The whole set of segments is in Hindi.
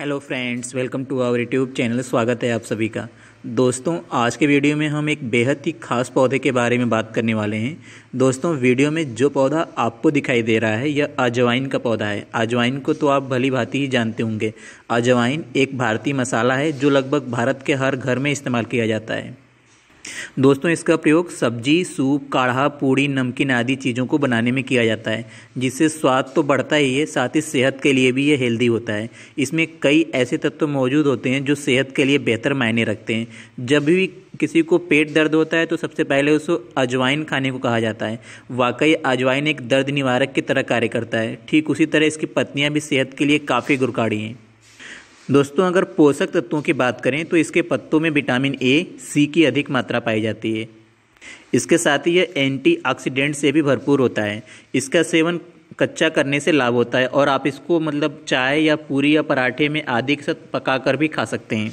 hello friends welcome to our YouTube channel स्वागत है आप सभी का दोस्तों आज के वीडियो में हम एक बेहद ही खास पौधे के बारे में बात करने वाले हैं दोस्तों वीडियो में जो पौधा आपको दिखाई दे रहा है यह अजवाइन का पौधा है अजवाइन को तो आप भली भांति ही जानते होंगे अजवाइन एक भारतीय मसाला है जो लगभग भारत के हर घर में इस्तेमाल किया जाता है दोस्तों इसका प्रयोग सब्जी सूप काढ़ा पूड़ी नमकीन आदि चीज़ों को बनाने में किया जाता है जिससे स्वाद तो बढ़ता ही है साथ ही सेहत के लिए भी ये हेल्दी होता है इसमें कई ऐसे तत्व मौजूद होते हैं जो सेहत के लिए बेहतर मायने रखते हैं जब भी किसी को पेट दर्द होता है तो सबसे पहले उसको अजवाइन खाने को कहा जाता है वाकई अजवाइन एक दर्द निवारक की तरह कार्य करता है ठीक उसी तरह इसकी पत्नियाँ भी सेहत के लिए काफ़ी गुरकाड़ी हैं दोस्तों अगर पोषक तत्वों की बात करें तो इसके पत्तों में विटामिन ए सी की अधिक मात्रा पाई जाती है इसके साथ ही यह एंटीऑक्सीडेंट से भी भरपूर होता है इसका सेवन कच्चा करने से लाभ होता है और आप इसको मतलब चाय या पूरी या पराठे में आदि के साथ पका कर भी खा सकते हैं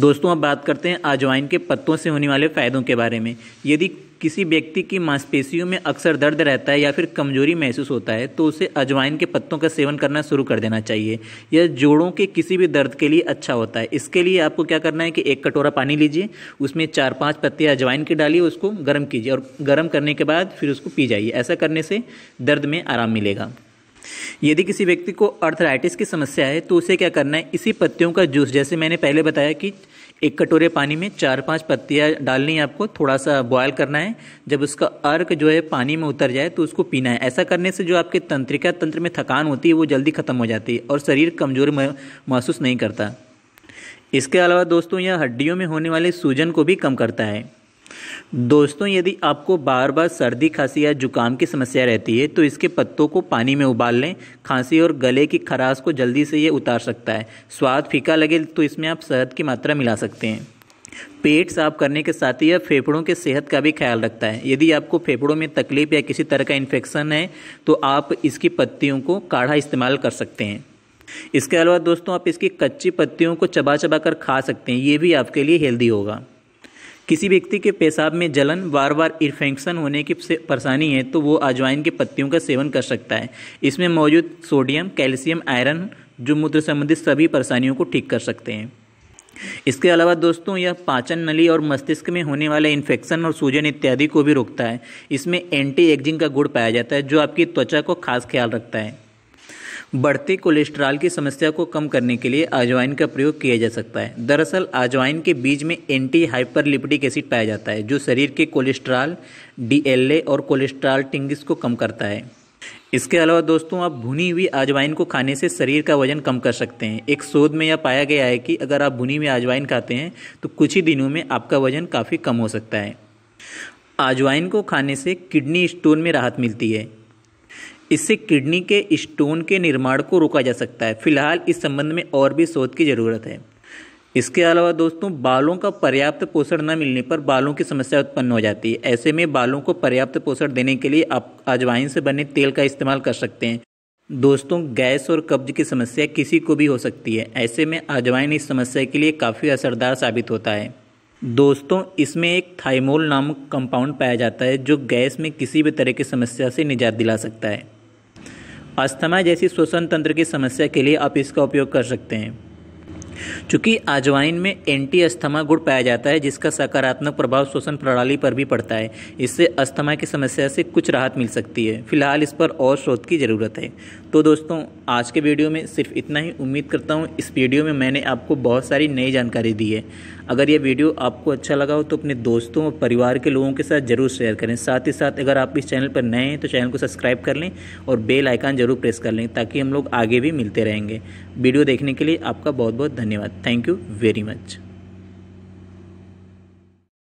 दोस्तों अब बात करते हैं अजवाइन के पत्तों से होने वाले फ़ायदों के बारे में यदि किसी व्यक्ति की मांसपेशियों में अक्सर दर्द रहता है या फिर कमजोरी महसूस होता है तो उसे अजवाइन के पत्तों का सेवन करना शुरू कर देना चाहिए यह जोड़ों के किसी भी दर्द के लिए अच्छा होता है इसके लिए आपको क्या करना है कि एक कटोरा पानी लीजिए उसमें चार पाँच पत्ते अजवाइन के डालिए उसको गर्म कीजिए और गर्म करने के बाद फिर उसको पी जाइए ऐसा करने से दर्द में आराम मिलेगा यदि किसी व्यक्ति को अर्थराइटिस की समस्या है तो उसे क्या करना है इसी पत्तियों का जूस जैसे मैंने पहले बताया कि एक कटोरे पानी में चार पांच पत्तियाँ डालनी है आपको थोड़ा सा बॉयल करना है जब उसका अर्क जो है पानी में उतर जाए तो उसको पीना है ऐसा करने से जो आपके तंत्रिका तंत्र में थकान होती है वो जल्दी ख़त्म हो जाती है और शरीर कमजोर महसूस नहीं करता इसके अलावा दोस्तों यह हड्डियों में होने वाले सूजन को भी कम करता है दोस्तों यदि आपको बार बार सर्दी खांसी या जुकाम की समस्या रहती है तो इसके पत्तों को पानी में उबाल लें खांसी और गले की खराश को जल्दी से ये उतार सकता है स्वाद फीका लगे तो इसमें आप शहद की मात्रा मिला सकते हैं पेट साफ करने के साथ ही यह फेफड़ों के सेहत का भी ख्याल रखता है यदि आपको फेफड़ों में तकलीफ या किसी तरह का इन्फेक्शन है तो आप इसकी पत्तियों को काढ़ा इस्तेमाल कर सकते हैं इसके अलावा दोस्तों आप इसकी कच्ची पत्तियों को चबा चबा कर खा सकते हैं ये भी आपके लिए हेल्दी होगा किसी व्यक्ति के पेशाब में जलन बार बार इन्फेक्शन होने की परेशानी है तो वो अजवाइन की पत्तियों का सेवन कर सकता है इसमें मौजूद सोडियम कैल्शियम आयरन जो मूत्र संबंधित सभी परेशानियों को ठीक कर सकते हैं इसके अलावा दोस्तों यह पाचन नली और मस्तिष्क में होने वाले इन्फेक्शन और सूजन इत्यादि को भी रोकता है इसमें एंटी एक्जिंग का गुड़ पाया जाता है जो आपकी त्वचा को खास ख्याल रखता है बढ़ते कोलेस्ट्रॉल की समस्या को कम करने के लिए अजवाइन का प्रयोग किया जा सकता है दरअसल अजवाइन के बीज में एंटी हाइपरलिपिडिक एसिड पाया जाता है जो शरीर के कोलेस्ट्रॉल डीएलए और कोलेस्ट्रॉल टिंगिस को कम करता है इसके अलावा दोस्तों आप भुनी हुई अजवाइन को खाने से शरीर का वजन कम कर सकते हैं एक शोध में यह पाया गया है कि अगर आप भुनी हुई अजवाइन खाते हैं तो कुछ ही दिनों में आपका वजन काफ़ी कम हो सकता है अजवाइन को खाने से किडनी स्टोन में राहत मिलती है इससे किडनी के स्टोन के निर्माण को रोका जा सकता है फिलहाल इस संबंध में और भी शोध की ज़रूरत है इसके अलावा दोस्तों बालों का पर्याप्त पोषण न मिलने पर बालों की समस्या उत्पन्न हो जाती है ऐसे में बालों को पर्याप्त पोषण देने के लिए आप अजवाइन से बने तेल का इस्तेमाल कर सकते हैं दोस्तों गैस और कब्ज की समस्या किसी को भी हो सकती है ऐसे में अजवाइन इस समस्या के लिए काफ़ी असरदार साबित होता है दोस्तों इसमें एक थाइमोल नामक कंपाउंड पाया जाता है जो गैस में किसी भी तरह की समस्या से निजात दिला सकता है अस्थमा जैसी श्वसन तंत्र की समस्या के लिए आप इसका उपयोग कर सकते हैं चूँकि अजवाइन में एंटी अस्थमा गुड़ पाया जाता है जिसका सकारात्मक प्रभाव श्वसन प्रणाली पर भी पड़ता है इससे अस्थमा की समस्या से कुछ राहत मिल सकती है फिलहाल इस पर और शोध की ज़रूरत है तो दोस्तों आज के वीडियो में सिर्फ इतना ही उम्मीद करता हूँ इस वीडियो में मैंने आपको बहुत सारी नई जानकारी दी है अगर ये वीडियो आपको अच्छा लगा हो तो अपने दोस्तों और परिवार के लोगों के साथ ज़रूर शेयर करें साथ ही साथ अगर आप इस चैनल पर नए हैं तो चैनल को सब्सक्राइब कर लें और बेल आइकन जरूर प्रेस कर लें ताकि हम लोग आगे भी मिलते रहेंगे वीडियो देखने के लिए आपका बहुत बहुत धन्यवाद धन्यवाद थ्याङ्क यू भेरी मच